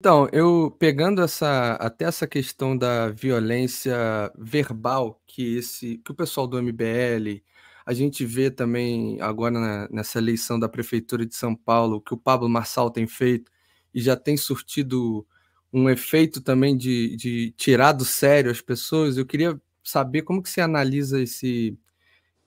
Então, eu pegando essa até essa questão da violência verbal que esse que o pessoal do MBL a gente vê também agora na, nessa eleição da prefeitura de São Paulo que o Pablo Marçal tem feito e já tem surtido um efeito também de, de tirar do sério as pessoas. Eu queria saber como que você analisa esse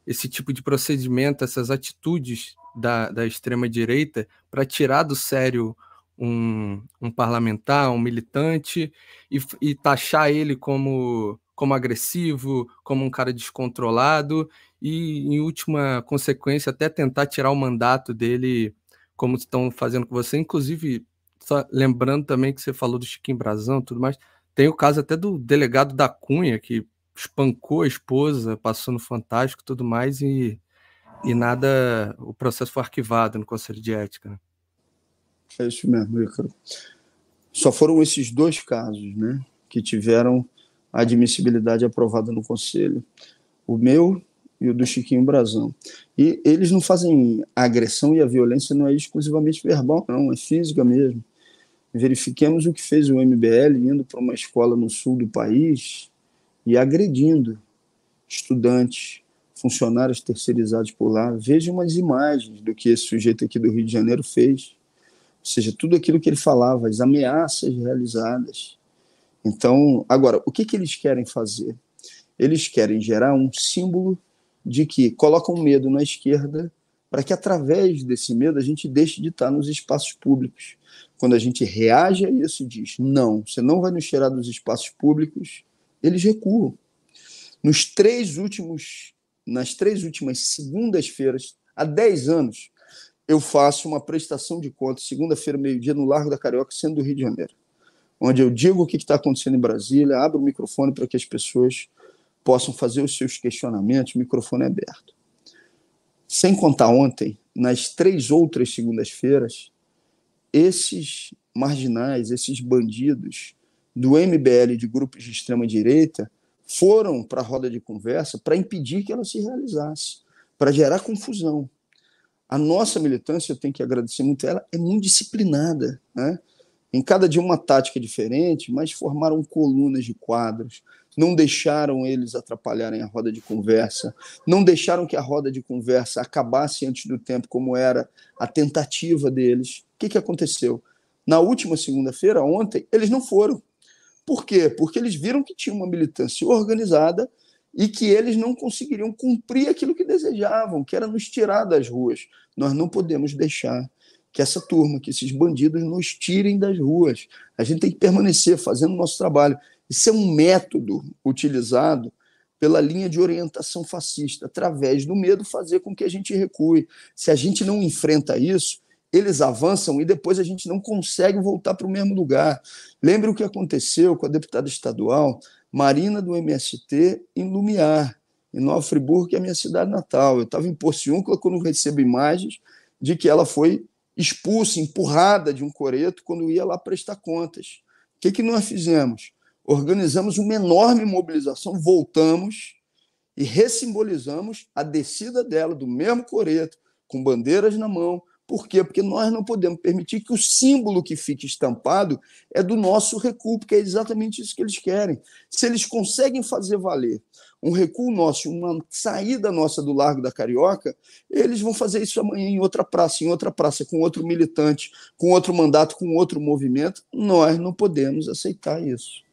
esse tipo de procedimento, essas atitudes da, da extrema direita para tirar do sério um, um parlamentar, um militante, e, e taxar ele como, como agressivo, como um cara descontrolado, e, em última consequência, até tentar tirar o mandato dele, como estão fazendo com você. Inclusive, só lembrando também que você falou do Chiquinho Brazão e tudo mais, tem o caso até do delegado da Cunha, que espancou a esposa, passou no Fantástico tudo mais, e, e nada, o processo foi arquivado no Conselho de Ética. Né? É isso mesmo, Ícaro. Só foram esses dois casos né, que tiveram a admissibilidade aprovada no Conselho. O meu e o do Chiquinho Brazão. E eles não fazem a agressão e a violência não é exclusivamente verbal, não, é física mesmo. Verifiquemos o que fez o MBL indo para uma escola no sul do país e agredindo estudantes, funcionários terceirizados por lá. Vejam umas imagens do que esse sujeito aqui do Rio de Janeiro fez. Ou seja, tudo aquilo que ele falava, as ameaças realizadas. Então, agora, o que, que eles querem fazer? Eles querem gerar um símbolo de que colocam medo na esquerda para que, através desse medo, a gente deixe de estar nos espaços públicos. Quando a gente reage a isso e diz, não, você não vai nos tirar dos espaços públicos, eles recuam. Nos três últimos, nas três últimas segundas-feiras, há 10 anos, eu faço uma prestação de contas segunda-feira, meio-dia, no Largo da Carioca, sendo do Rio de Janeiro, onde eu digo o que está acontecendo em Brasília, abro o microfone para que as pessoas possam fazer os seus questionamentos, o microfone é aberto. Sem contar ontem, nas três outras segundas-feiras, esses marginais, esses bandidos do MBL de grupos de extrema-direita foram para a roda de conversa para impedir que ela se realizasse, para gerar confusão a nossa militância, eu tenho que agradecer muito ela, é muito disciplinada. Né? Em cada dia uma tática diferente, mas formaram colunas de quadros, não deixaram eles atrapalharem a roda de conversa, não deixaram que a roda de conversa acabasse antes do tempo, como era a tentativa deles. O que, que aconteceu? Na última segunda-feira, ontem, eles não foram. Por quê? Porque eles viram que tinha uma militância organizada e que eles não conseguiriam cumprir aquilo que desejavam, que era nos tirar das ruas. Nós não podemos deixar que essa turma, que esses bandidos nos tirem das ruas. A gente tem que permanecer fazendo o nosso trabalho. Isso é um método utilizado pela linha de orientação fascista, através do medo fazer com que a gente recue. Se a gente não enfrenta isso, eles avançam e depois a gente não consegue voltar para o mesmo lugar. Lembre o que aconteceu com a deputada estadual Marina do MST em Lumiar, em Nova Friburgo, que é a minha cidade natal. Eu estava em Porciúncula quando recebo imagens de que ela foi expulsa, empurrada de um coreto quando ia lá prestar contas. O que, que nós fizemos? Organizamos uma enorme mobilização, voltamos e ressimbolizamos a descida dela do mesmo coreto, com bandeiras na mão, por quê? Porque nós não podemos permitir que o símbolo que fique estampado é do nosso recuo, porque é exatamente isso que eles querem. Se eles conseguem fazer valer um recuo nosso, uma saída nossa do Largo da Carioca, eles vão fazer isso amanhã em outra praça, em outra praça, com outro militante, com outro mandato, com outro movimento. Nós não podemos aceitar isso.